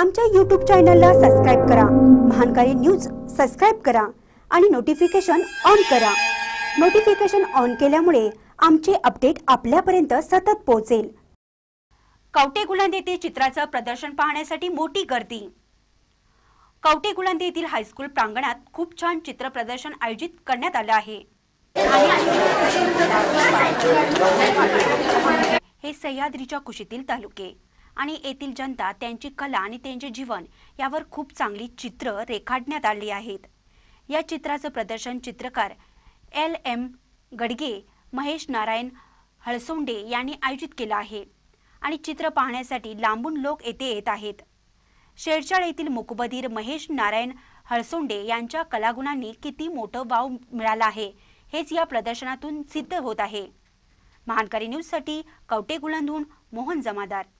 आमच्या यूट्यूब चॅनलला सबस्क्राईब करा महानकारी न्यूज सबस्क्राईब करा आणि नोटिफिकेशन ऑन करा नोटिफिकेशन ऑन केल्यामुळे आमचे अपडेट आपल्यापर्यंत सतत पोहोचेल कवटे गुलांदे येथे चित्राचं प्रदर्शन पाहण्यासाठी मोठी गर्दी कवटे गुलांद येथील हायस्कूल प्रांगणात खूप छान चित्र प्रदर्शन आयोजित करण्यात आलं आहे हे सह्याद्रीच्या कुशीतील तालुके आणि येथील जनता त्यांची कला आणि त्यांचे जीवन यावर खूप चांगली चित्र रेखाटण्यात आली आहेत या चित्राचं प्रदर्शन चित्रकार एल एम गडगे महेश नारायण हळसोंडे यांनी आयोजित केलं आहे आणि चित्र पाहण्यासाठी लांबून लोक येथे येत आहेत शेरशाळ येथील मुकबधीर महेश नारायण हळसोंडे यांच्या कलागुणांनी किती मोठं वाव मिळाला आहे हेच या प्रदर्शनातून सिद्ध होत आहे महानकारी न्यूजसाठी कवटे गुलांधून मोहन जमादार